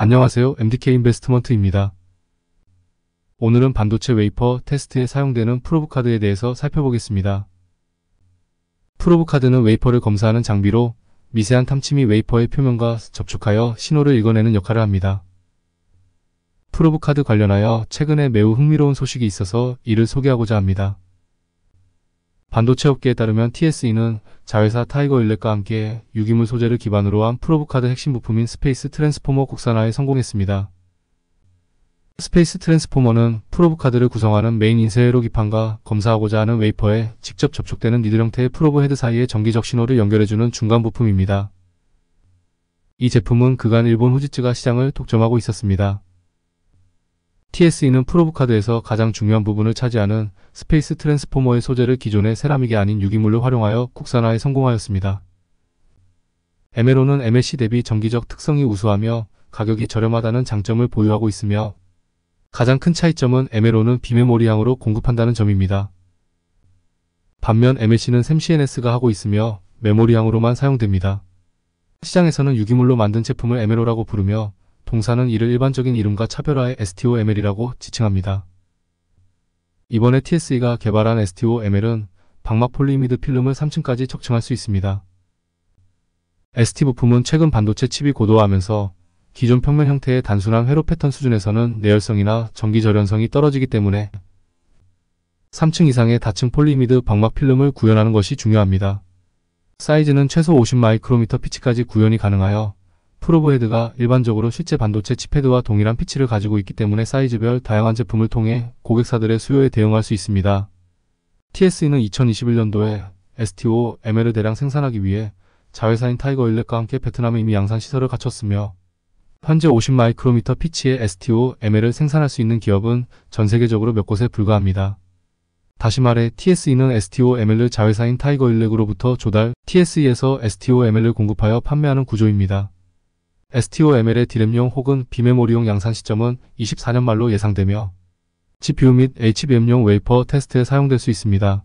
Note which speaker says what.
Speaker 1: 안녕하세요. MDK 인베스트먼트입니다. 오늘은 반도체 웨이퍼 테스트에 사용되는 프로브카드에 대해서 살펴보겠습니다. 프로브카드는 웨이퍼를 검사하는 장비로 미세한 탐침이 웨이퍼의 표면과 접촉하여 신호를 읽어내는 역할을 합니다. 프로브카드 관련하여 최근에 매우 흥미로운 소식이 있어서 이를 소개하고자 합니다. 반도체 업계에 따르면 TSE는 자회사 타이거 일렉과 함께 유기물 소재를 기반으로 한 프로브카드 핵심 부품인 스페이스 트랜스포머 국산화에 성공했습니다. 스페이스 트랜스포머는 프로브카드를 구성하는 메인 인쇄회로 기판과 검사하고자 하는 웨이퍼에 직접 접촉되는 니들 형태의 프로브 헤드 사이에 전기적 신호를 연결해주는 중간 부품입니다. 이 제품은 그간 일본 후지츠가 시장을 독점하고 있었습니다. TSE는 프로브카드에서 가장 중요한 부분을 차지하는 스페이스 트랜스포머의 소재를 기존의 세라믹이 아닌 유기물로 활용하여 국산화에 성공하였습니다. MLO는 MLC 대비 정기적 특성이 우수하며 가격이 저렴하다는 장점을 보유하고 있으며 가장 큰 차이점은 MLO는 비메모리향으로 공급한다는 점입니다. 반면 MLC는 SEMCNS가 하고 있으며 메모리향으로만 사용됩니다. 시장에서는 유기물로 만든 제품을 MLO라고 부르며 동사는 이를 일반적인 이름과 차별화해 STOML이라고 지칭합니다. 이번에 TSE가 개발한 STOML은 방막 폴리미드 필름을 3층까지 척층할 수 있습니다. ST 부품은 최근 반도체 칩이 고도화하면서 기존 평면 형태의 단순한 회로 패턴 수준에서는 내열성이나 전기 절연성이 떨어지기 때문에 3층 이상의 다층 폴리미드 방막 필름을 구현하는 것이 중요합니다. 사이즈는 최소 50 마이크로미터 피치까지 구현이 가능하여 프로브헤드가 일반적으로 실제 반도체 칩헤드와 동일한 피치를 가지고 있기 때문에 사이즈별 다양한 제품을 통해 고객사들의 수요에 대응할 수 있습니다. TSE는 2021년도에 STO, ML을 대량 생산하기 위해 자회사인 타이거 일렉과 함께 베트남에 이미 양산 시설을 갖췄으며 현재 50마이크로미터 피치의 STO, ML을 생산할 수 있는 기업은 전 세계적으로 몇 곳에 불과합니다. 다시 말해 TSE는 STO, ML을 자회사인 타이거 일렉으로부터 조달, TSE에서 STO, ML을 공급하여 판매하는 구조입니다. STOML의 디램용 혹은 비메모리용 양산 시점은 24년 말로 예상되며 GPU 및 HBM용 웨이퍼 테스트에 사용될 수 있습니다.